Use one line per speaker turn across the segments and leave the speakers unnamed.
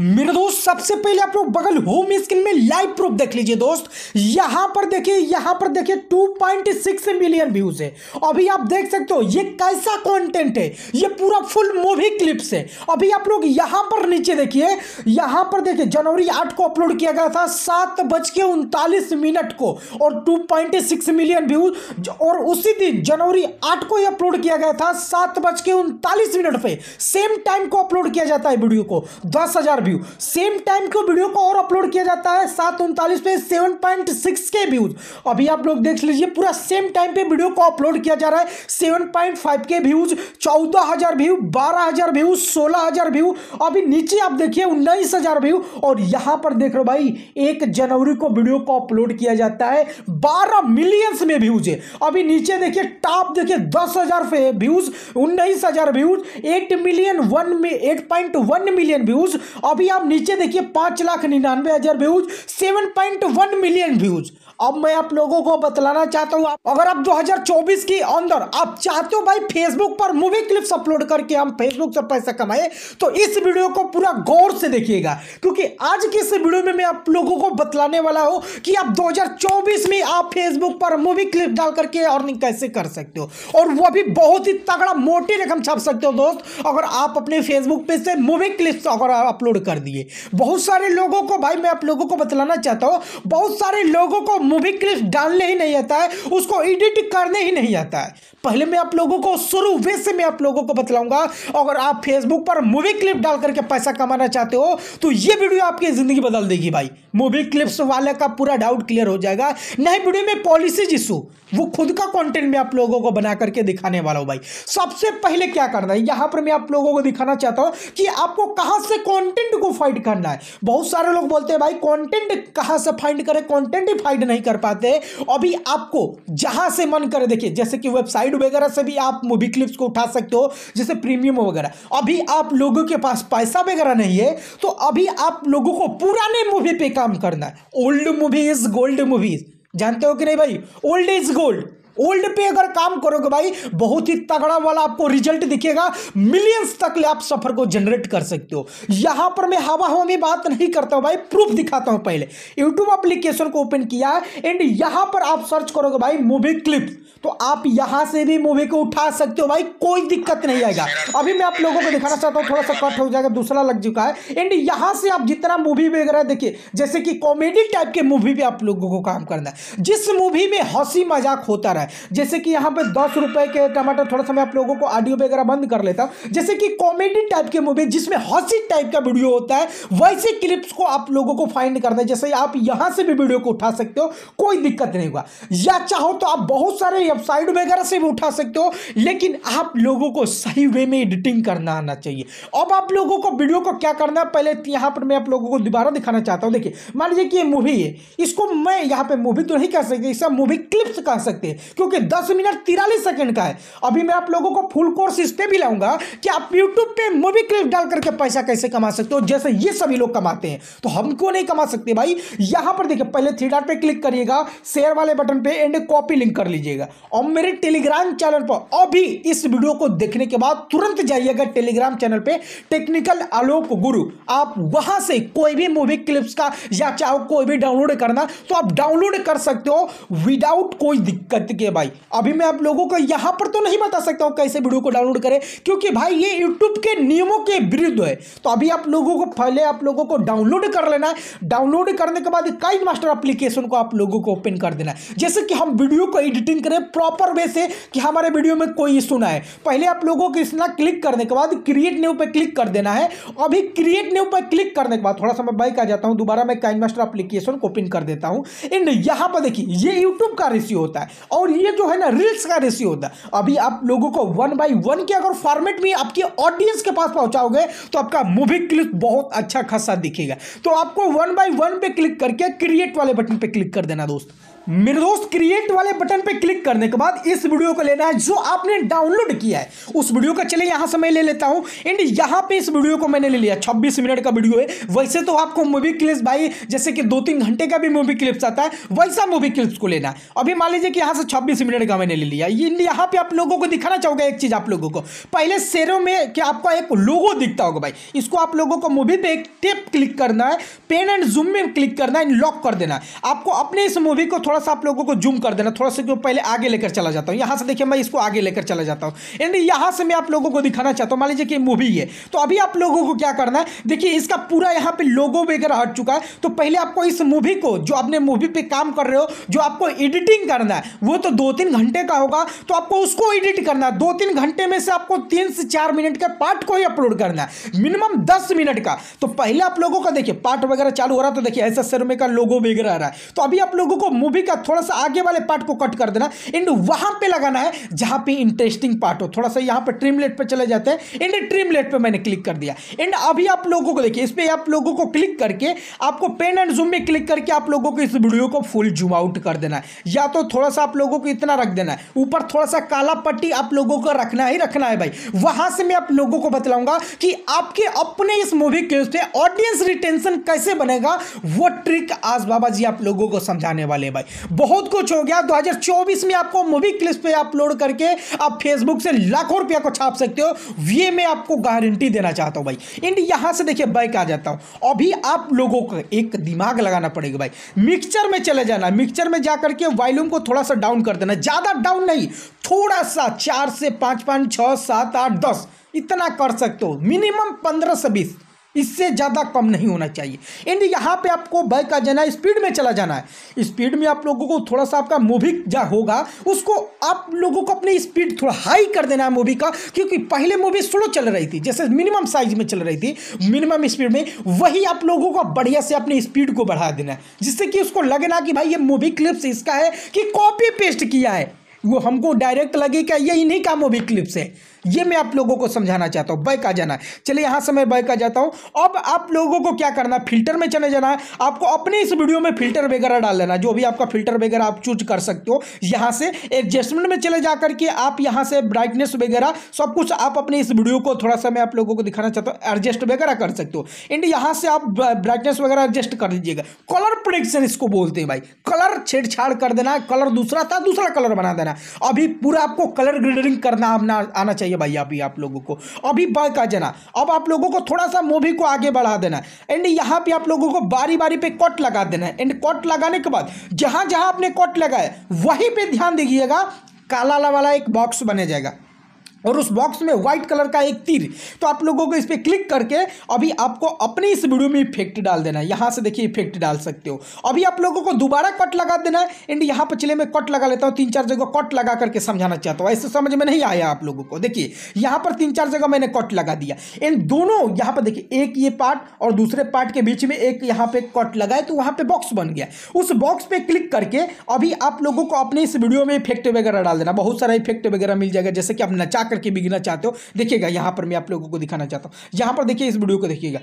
मेरे दोस्त सबसे पहले आप लोग बगल होम स्क्रीन में लाइव प्रूफ देख लीजिए दोस्त यहां पर देखिए यहां पर देखिए 2.6 मिलियन व्यूज है अभी आप देख सकते हो ये कैसा कंटेंट है ये पूरा फुल मूवी क्लिप्स है अभी आप लोग यहां पर नीचे देखिए यहां पर देखिए जनवरी 8 को अपलोड किया गया था सात बज के उनतालीस मिनट को और टू मिलियन व्यूज और उसी दिन जनवरी आठ को ही अपलोड किया गया था सात मिनट पर सेम टाइम को अपलोड किया जाता है वीडियो को दस व्यू सेम टाइम क्यों वीडियो को और अपलोड किया जाता है सात उनतालीस पे सेवन पॉइंट सिक्स के व्यूज अभी आप लोग देख लीजिए पूरा सेम टाइम पे वीडियो को अपलोड किया जा रहा है सेवन पॉइंट फाइव के व्यूज चौदह हजार व्यू बारह हजार व्यू सोलह हजार व्यू अभी नीचे आप देखिए उन्नीस हजार व्यू और यहां पर देख रहे हो भाई एक जनवरी को वीडियो को अपलोड किया जाता है बारह मिलियंस में व्यूज है अभी नीचे देखिए टॉप देखिए दस हजार व्यूज उन्नीस हजार व्यूज एट मिलियन वन में eight point one million views अब अभी आप नीचे देखिए पांच लाख निन्यानवे हज़ार views seven point one million views अब मैं आप लोगों को बतलाना चाहता हूँ अगर आप 2024 के अंदर आप चाहते हो भाई फेसबुक पर मूवी क्लिप्स अपलोड करके हम फेसबुक से पैसा कमाए तो इस वीडियो को पूरा गौर से देखिएगा क्योंकि आज की इस वीडियो में मैं आप लोगों को बतलाने वाला हूँ कि आप दो में आप फेसबुक पर मूवी क्लिप डाल करके अर्निंग कैसे कर सकते हो और वह भी बहुत ही तगड़ा मोटी रकम छाप सकते हो दोस्त अगर आप अपने फेसबुक पे से मूवी क्लिप्स अगर अपलोड कर दिए बहुत सारे लोगों को भाई मैं आप लोगों को बतलाना चाहता हूँ बहुत सारे लोगों को मूवी क्लिप्स डालने ही नहीं आता है उसको एडिट करने ही नहीं आता है पहले मैं आप लोगों को शुरू वे से मैं आप लोगों को बतलाऊंगा अगर आप फेसबुक पर मूवी क्लिप डाल करके पैसा कमाना चाहते हो तो ये वीडियो आपकी ज़िंदगी बदल देगी भाई मूवी क्लिप्स वाले का पूरा डाउट क्लियर हो जाएगा नहीं वीडियो में पॉलिसीज इशू वो खुद का कॉन्टेंट मैं आप लोगों को बना करके दिखाने वाला हूँ भाई सबसे पहले क्या करना है यहाँ पर मैं आप लोगों को दिखाना चाहता हूँ कि आपको कहाँ से कॉन्टेंट को फाइंड करना है बहुत सारे लोग बोलते हैं भाई कॉन्टेंट कहाँ से फाइंड करें कॉन्टेंट ही फाइंड नहीं नहीं कर पाते अभी आपको जहां से मन करे देखिए जैसे कि वेबसाइट वगैरह से भी आप मूवी क्लिप्स को उठा सकते हो जैसे प्रीमियम वगैरह अभी आप लोगों के पास पैसा वगैरह नहीं है तो अभी आप लोगों को पुराने मूवी पे काम करना है ओल्ड मूवीज गोल्ड मूवीज जानते हो कि नहीं भाई ओल्ड इज गोल्ड ओल्ड पे अगर काम करोगे भाई बहुत ही तगड़ा वाला आपको रिजल्ट दिखेगा मिलियंस तक ले आप सफर को जनरेट कर सकते हो यहां पर मैं हवा हवा में बात नहीं करता हूं भाई प्रूफ दिखाता हूं पहले यूट्यूब एप्लीकेशन को ओपन किया है एंड यहां पर आप सर्च करोगे भाई मूवी क्लिप तो आप यहां से भी मूवी को उठा सकते हो भाई कोई दिक्कत नहीं आएगा अभी मैं आप लोगों को दिखाना चाहता हूं थोड़ा सा कट हो जाएगा दूसरा लग चुका है एंड यहां से आप जितना मूवी वगैरह देखिए जैसे कि कॉमेडी टाइप के मूवी भी आप लोगों को काम करना है जिस मूवी में हंसी मजाक होता रहे है जैसे कि यहाँ पे दस रुपए के टमाटर थोड़ा सा मैं आप लोगों को ऑडियो वगैरह बंद कर लेता हूँ जैसे कि कॉमेडी टाइप के मूवी जिसमें हंसी टाइप का वीडियो होता है वैसे क्लिप्स को आप लोगों को फाइंड करना है जैसे आप यहां से भी वीडियो को उठा सकते हो कोई दिक्कत नहीं हुआ या चाहो तो आप बहुत सारे वेबसाइट वगैरह से भी उठा सकते हो लेकिन आप लोगों को सही वे में एडिटिंग करना आना चाहिए अब आप लोगों को वीडियो को क्या करना है पहले तो यहां पर मैं आप लोगों को दोबारा दिखाना चाहता हूं देखिए मान लीजिए कि ये मूवी है इसको मैं यहां पे मूवी तो नहीं कह सकती इसे मूवी क्लिप्स कह सकते हैं क्योंकि दस मिनट तिरालीस सेकेंड का है अभी मैं आप लोगों को फुल कोर्स इस पर भी लाऊंगा कि आप यूट्यूब पे मूवी क्लिप डाल करके पैसा कैसे कमा सकते हो जैसे ये सभी लोग कमाते हैं तो हम क्यों नहीं कमा सकते भाई यहां पर देखिए पहले थ्री डॉट पे क्लिक करिएगा शेयर वाले बटन पे एंड कॉपी लिंक कर लीजिएगा और मेरे टेलीग्राम चैनल पर अभी इस वीडियो को देखने के बाद तुरंत जाइएगा टेलीग्राम चैनल पर टेक्निकल आलोक गुरु आप वहां से कोई भी मूवी क्लिप्स का या चाहो कोई भी डाउनलोड करना तो आप डाउनलोड कर सकते हो विदाउट कोई दिक्कत के है भाई अभी मैं आप लोगों को यहां पर तो नहीं बता सकता हूं कैसे वीडियो को डाउनलोड करें क्योंकि भाई ये यूट्यूब के नियमों के विरुद्ध है तो अभी आप लोगों को पहले आप लोगों को डाउनलोड कर लेना है डाउनलोड करने के बाद काइन मास्टर अप्लीकेशन को आप लोगों को ओपन कर देना है जैसे कि हम वीडियो को एडिटिंग करें प्रॉपर वे से कि हमारे वीडियो में कोई इशू ना है पहले आप लोगों को इसना क्लिक करने के बाद क्रिएट न्यू पर क्लिक कर देना है अभी क्रिएट न्यू पर क्लिक करने के बाद थोड़ा सा मैं बाइक आ जाता हूँ दोबारा मैं काइन मास्टर अप्लीकेशन को ओपन कर देता हूँ एंड यहाँ पर देखिए ये यूट्यूब का रेशियो होता है और और ये जो है ना रील्स का रेशियो होता है अभी आप लोगों को वन बाई वन के अगर फॉर्मेट में आपके ऑडियंस के पास पहुंचाओगे तो आपका मूवी क्लिप बहुत अच्छा खासा दिखेगा तो आपको वन बाई वन पे क्लिक करके क्रिएट वाले बटन पे क्लिक कर देना दोस्त मेरे दोस्त क्रिएट वाले बटन पे क्लिक करने के बाद इस वीडियो को लेना है जो आपने डाउनलोड किया है उस वीडियो का चले यहां से मैं ले लेता हूं एंड यहां पे इस वीडियो को मैंने ले लिया 26 मिनट का वीडियो है वैसे तो आपको मूवी क्लिप्स भाई जैसे कि दो तीन घंटे का भी मूवी क्लिप्स आता है वैसा मूवी क्लिप्स को लेना है अभी मान लीजिए कि यहां से छब्बीस मिनट का मैंने ले लिया यहां पर आप लोगों को दिखाना चाहूंगा एक चीज़ आप लोगों को पहले शेरों में कि आपका एक लोगो दिखता होगा भाई इसको आप लोगों को मूवी पे एक टेप क्लिक करना है पेन एंड जूम में क्लिक करना है लॉक कर देना है आपको अपने इस मूवी को थोड़ा थोड़ा सा आप लोगों को जूम कर देना थोड़ा सा पहले आगे लेकर चला जाता हूँ यहाँ से देखिए मैं इसको आगे लेकर चला जाता हूँ एंड यहाँ से मैं आप लोगों को दिखाना चाहता हूँ मान लीजिए कि मूवी है तो अभी आप लोगों को क्या करना है देखिए इसका पूरा यहाँ पर लोगो वगैरह हट चुका है तो पहले आपको इस मूवी को जो आपने मूवी पर काम कर रहे हो जो आपको एडिटिंग करना है वो तो दो तीन घंटे का होगा तो आपको उसको एडिट करना है दो तीन घंटे में से आपको तीन से चार मिनट का पार्ट को ही अपलोड करना है मिनिमम दस मिनट का तो पहले आप लोगों का देखिए पार्ट वगैरह चालू हो रहा तो देखिए ऐसा सर में का लोगो वगैरह आ रहा है तो अभी आप लोगों को मूवी ठीक है थोड़ा सा आगे वाले पार्ट को कट कर देना एंड वहां पे लगाना है जहां पे इंटरेस्टिंग पार्ट हो थोड़ा सा यहां पे ट्रिम लेट पे चले जाते हैं एंड ट्रिम लेट पे मैंने क्लिक कर दिया एंड अभी आप लोगों को देखिए इस पर आप लोगों को क्लिक करके आपको पेन एंड जूम में क्लिक करके आप लोगों को इस वीडियो को फुल जूम आउट कर देना है या तो थोड़ा सा आप लोगों को इतना रख देना है ऊपर थोड़ा सा काला पट्टी आप लोगों को रखना ही रखना है भाई वहां से मैं आप लोगों को बतलाऊंगा कि आपके अपने इस मूवी के से ऑडियंस रिटेंशन कैसे बनेगा वो ट्रिक आज बाबा जी आप लोगों को समझाने वाले भाई बहुत कुछ हो गया 2024 में आपको मूवी क्लिप्स पे अपलोड करके आप फेसबुक से लाखों रुपया को छाप सकते हो ये मैं आपको गारंटी देना चाहता हूं भाई एंड यहां से देखिए बाइक आ जाता हूं अभी आप लोगों को एक दिमाग लगाना पड़ेगा भाई मिक्सचर में चले जाना मिक्सचर में जाकर के वॉल्यूम को थोड़ा सा डाउन कर देना ज़्यादा डाउन नहीं थोड़ा सा चार से पांच पांच छह सात आठ दस इतना कर सकते हो मिनिमम पंद्रह से बीस इससे ज़्यादा कम नहीं होना चाहिए एंड यहाँ पे आपको बाइक का जाना है स्पीड में चला जाना है स्पीड में आप लोगों को थोड़ा सा आपका मूवी जहाँ होगा उसको आप लोगों को अपनी स्पीड थोड़ा हाई कर देना है मूवी का क्योंकि पहले मूवी स्लो चल रही थी जैसे मिनिमम साइज में चल रही थी मिनिमम स्पीड में वही आप लोगों को बढ़िया से अपनी स्पीड को बढ़ा देना है जिससे कि उसको लगे ना कि भाई ये मूवी क्लिप्स इसका है कि कॉपी पेस्ट किया है वो हमको डायरेक्ट लगे क्या ये इन्हीं का मूवी क्लिप्स है ये मैं आप लोगों को समझाना चाहता हूँ बैक आ जाना चलिए यहाँ से मैं बैक आ जाता हूँ अब आप लोगों को क्या करना है फिल्टर में चले जाना है आपको अपने इस वीडियो में फिल्टर वगैरह डाल लेना जो भी आपका फिल्टर वगैरह आप चूज कर सकते हो यहाँ से एडजस्टमेंट में चले जा करके आप यहाँ से ब्राइटनेस वगैरह सब कुछ आप अपने इस वीडियो को थोड़ा सा मैं आप लोगों को दिखाना चाहता हूँ एडजस्ट वगैरह कर सकते हो एंड यहाँ से आप ब्राइटनेस वगैरह एडजस्ट कर दीजिएगा कलर प्रोडिक्शन इसको बोलते हैं भाई कलर छेड़छाड़ कर देना कलर दूसरा था दूसरा कलर बना देना अभी पूरा आपको कलर ग्रेडिंग करना आना चाहिए है भाई अभी आप लोगों को अभी बढ़ जाना अब आप लोगों को थोड़ा सा मूवी को आगे बढ़ा देना है एंड यहाँ पे आप लोगों को बारी बारी पे कट लगा देना है एंड कट लगाने के बाद जहाँ जहाँ आपने कट लगाए वहीं पर ध्यान दीजिएगा काला वाला एक बॉक्स बने जाएगा और उस बॉक्स में व्हाइट कलर का एक तीर तो आप लोगों को इस पर क्लिक करके अभी आपको अपने इस वीडियो में इफेक्ट डाल देना है यहाँ से देखिए इफेक्ट डाल सकते हो अभी आप लोगों को दोबारा कट लगा देना है एंड यहाँ पर चले मैं कट लगा लेता हूँ तीन चार जगह कट लगा करके समझाना चाहता हूँ ऐसे समझ में नहीं आया आप लोगों को देखिए यहाँ पर तीन चार जगह मैंने कट लगा दिया एंड दोनों यहाँ पर देखिए एक ये पार्ट और दूसरे पार्ट के बीच में एक यहाँ पर कट लगाए तो वहाँ पर बॉक्स बन गया उस बॉक्स पे क्लिक करके अभी आप लोगों को अपने इस वीडियो में इफेक्ट वगैरह डाल देना बहुत सारा इफेक्ट वगैरह मिल जाएगा जैसे कि आप नचा करके भी चाहते हो देखिएगा यहाँ पर मैं आप लोगों को दिखाना चाहता हूँ यहाँ पर देखिए इस वीडियो को देखिएगा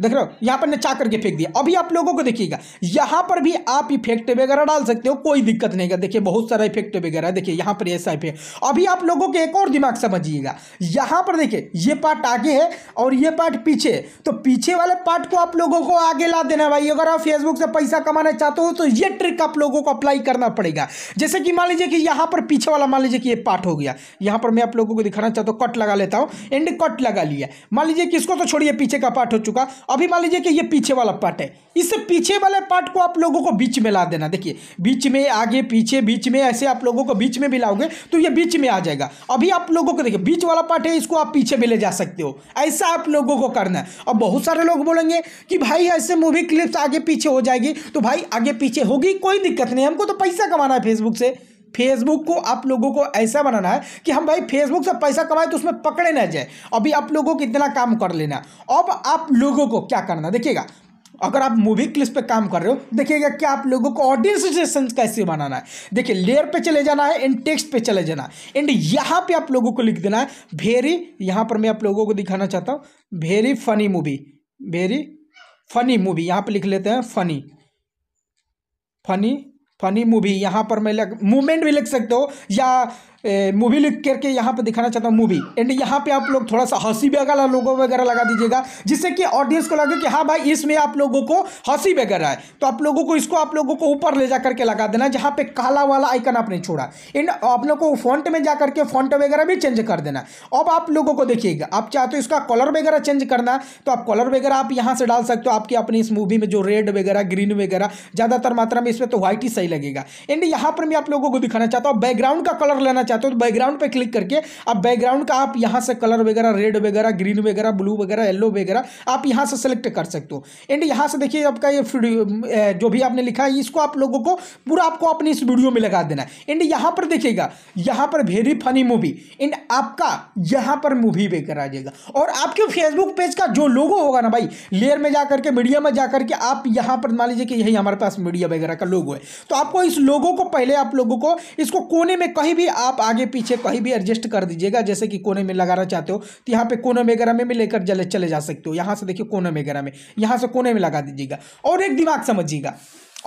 देख रहे हो यहाँ पर नचा करके फेंक दिया अभी आप लोगों को देखिएगा यहाँ पर भी आप इफेक्ट वगैरह डाल सकते हो कोई दिक्कत नहीं है देखिए बहुत सारा इफेक्ट वगैरह देखिए यहाँ पर ऐसा इफेक्ट अभी आप लोगों के एक और दिमाग समझिएगा यहाँ पर देखिए ये पार्ट आगे है और ये पार्ट पीछे तो पीछे वाले पार्ट को आप लोगों को आगे ला देना भाई अगर आप फेसबुक से पैसा कमाना चाहते हो तो ये ट्रिक आप लोगों को अप्लाई करना पड़ेगा जैसे कि मान लीजिए कि यहाँ पर पीछे वाला मान लीजिए कि ये पार्ट हो गया यहाँ पर मैं आप लोगों को दिखाना चाहता हूँ कट लगा लेता हूँ एंड कट लगा लिया मान लीजिए कि तो छोड़िए पीछे का पार्ट हो चुका अभी मान लीजिए कि ये पीछे वाला पार्ट है इस पीछे वाले पार्ट को आप लोगों को बीच में ला देना देखिए बीच में आगे पीछे बीच में ऐसे आप लोगों को बीच में भी लाओगे तो ये बीच में आ जाएगा अभी आप लोगों को देखिए बीच वाला पार्ट है इसको आप पीछे भी ले जा सकते हो ऐसा आप लोगों को करना है और बहुत सारे लोग बोलेंगे कि भाई ऐसे मूवी क्लिप्स आगे पीछे हो जाएगी तो भाई आगे पीछे होगी कोई दिक्कत नहीं हमको तो पैसा कमाना है फेसबुक से फेसबुक को आप लोगों को ऐसा बनाना है कि हम भाई फेसबुक से पैसा कमाए तो उसमें पकड़े ना जाए अभी आप लोगों को इतना काम कर लेना अब आप लोगों को क्या करना देखिएगा अगर आप मूवी क्लिप्स पे काम कर रहे हो देखिएगा क्या आप लोगों को ऑडियंस सेशन कैसे बनाना है देखिए लेयर पे चले जाना है एंड टेक्स्ट पे चले जाना है एंड यहाँ पे आप लोगों को लिख देना है वेरी यहाँ पर मैं आप लोगों को दिखाना चाहता हूँ very funny movie very funny movie यहाँ पे लिख लेते हैं फनी फनी फनी मूवी यहाँ पर मैं लग मूवमेंट भी लिख सकते हो या मूवी लिख करके यहाँ पे दिखाना चाहता हूँ मूवी एंड यहाँ पे आप लोग थोड़ा सा हंसी वगैरह लोगो वगैरह लगा दीजिएगा जिससे कि ऑडियंस को लगे कि हाँ भाई इसमें आप लोगों को हंसी वगैरह है तो आप लोगों को इसको आप लोगों को ऊपर ले जा करके लगा देना जहाँ पे काला वाला आइकन आपने छोड़ा एंड आप लोग को फॉन्ट में जा करके फॉन्ट वगैरह भी चेंज कर देना अब आप लोगों को देखिएगा आप चाहते हो तो इसका कलर वगैरह चेंज करना तो आप कलर वगैरह आप यहाँ से डाल सकते हो आपकी अपनी इस मूवी में जो रेड वगैरह ग्रीन वगैरह ज़्यादातर मात्रा में इसमें तो व्हाइट ही सही लगेगा एंड यहाँ पर मैं आप लोगों को दिखाना चाहता हूँ बैकग्राउंड का कलर लेना चाहता चाहते हो तो बैकग्राउंड पर क्लिक करके आप बैकग्राउंड का आप यहाँ से कलर वगैरह रेड वगैरह ग्रीन वगैरह ब्लू वगैरह येलो वगैरह आप यहाँ से सेलेक्ट कर सकते हो एंड यहाँ से देखिए आपका ये जो भी आपने लिखा है इसको आप लोगों को पूरा आपको अपनी इस वीडियो में लगा देना है एंड यहाँ पर देखिएगा यहाँ पर वेरी फनी मूवी एंड आपका यहाँ पर मूवी बेकर आ जाएगा और आपके फेसबुक पेज का जो लोगो होगा ना भाई लेयर में जाकर के मीडिया में जाकर के आप यहाँ पर मान लीजिए कि यही हमारे पास मीडिया वगैरह का लोगो है तो आपको इस लोगों को पहले आप लोगों को इसको कोने में कहीं भी आप आगे पीछे कहीं भी एडजस्ट कर दीजिएगा जैसे कि कोने में लगाना चाहते हो तो यहाँ पे कोने वगैरह में भी लेकर चले जा सकते हो यहाँ से देखिए कोने वगैरह में यहाँ से कोने में लगा दीजिएगा और एक दिमाग समझिएगा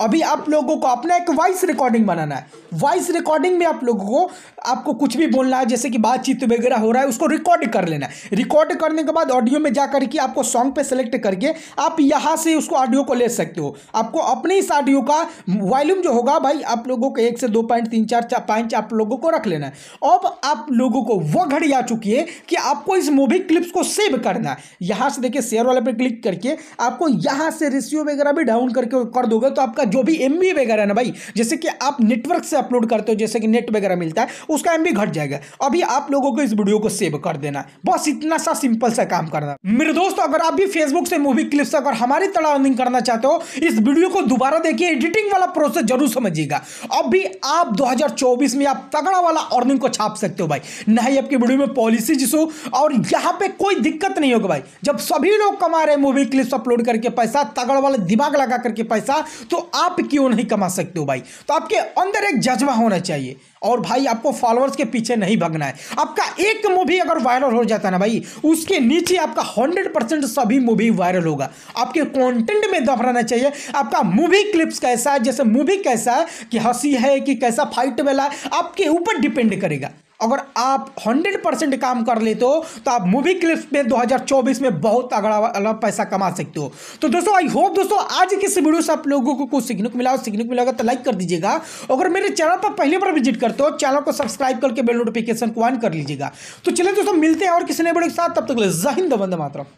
अभी आप लोगों को अपना एक वॉइस रिकॉर्डिंग बनाना है वॉइस रिकॉर्डिंग में आप लोगों को आपको कुछ भी बोलना है जैसे कि बातचीत वगैरह हो रहा है उसको रिकॉर्ड कर लेना है रिकॉर्ड करने के बाद ऑडियो में जा करके आपको सॉन्ग पे सेलेक्ट करके आप यहाँ से उसको ऑडियो को ले सकते हो आपको अपने इस ऑडियो का वॉल्यूम जो होगा भाई आप लोगों को एक से दो पॉइंट तीन चार चार पाँच आप लोगों को रख लेना है अब आप लोगों को वह घड़ी आ चुकी है कि आपको इस मूवी क्लिप्स को सेव करना है यहाँ से देखिए शेयर वाले पर क्लिक करके आपको यहाँ से रेशियो वगैरह भी डाउन करके कर दोगे तो आपका जो भी एम वगैरह ना भाई जैसे कि आप नेटवर्क से अपलोड करते हो जैसे कि नेट वगैरह मिलता है उसका एम घट जाएगा अभी आप लोगों को इस वीडियो को सेव कर देना है बस इतना सा सिंपल सा काम करना मेरे दोस्त अगर आप भी फेसबुक से मूवी क्लिप्स अगर हमारी तरह अर्निंग करना चाहते हो इस वीडियो को दोबारा देखिए एडिटिंग वाला प्रोसेस जरूर समझिएगा अभी आप 2024 में आप तगड़ा वाला अर्निंग को छाप सकते हो भाई ना ही आपकी वीडियो में पॉलिसी जिसो और यहाँ पे कोई दिक्कत नहीं होगा भाई जब सभी लोग कमा रहे मूवी क्लिप्स अपलोड करके पैसा तगड़ वाला दिमाग लगा करके पैसा तो आप क्यों नहीं कमा सकते हो भाई तो आपके अंदर एक जज्बा होना चाहिए और भाई आपको फॉलोअर्स के पीछे नहीं भगना है आपका एक मूवी अगर वायरल हो जाता है ना भाई उसके नीचे आपका हंड्रेड परसेंट सभी मूवी वायरल होगा आपके कंटेंट में दम रहना चाहिए आपका मूवी क्लिप्स कैसा है जैसे मूवी कैसा है कि हंसी है कि कैसा फाइट वाला है आपके ऊपर डिपेंड करेगा अगर आप 100 परसेंट काम कर लेते हो तो आप मूवी क्लिप्स में 2024 में बहुत अगड़ा पैसा कमा सकते हो तो दोस्तों आई होप दोस्तों आज के इस वीडियो से आप लोगों को कुछ सीखने को मिला और सीखने को मिला तो लाइक कर दीजिएगा अगर मेरे चैनल पर पहली बार विजिट करते हो चैनल को सब्सक्राइब करके बेल नोटिफिकेशन को ऑन कर लीजिएगा तो चले दोस्तों मिलते हैं और किसी ने बड़े साथ तब तक जहिंद बंद मात्रा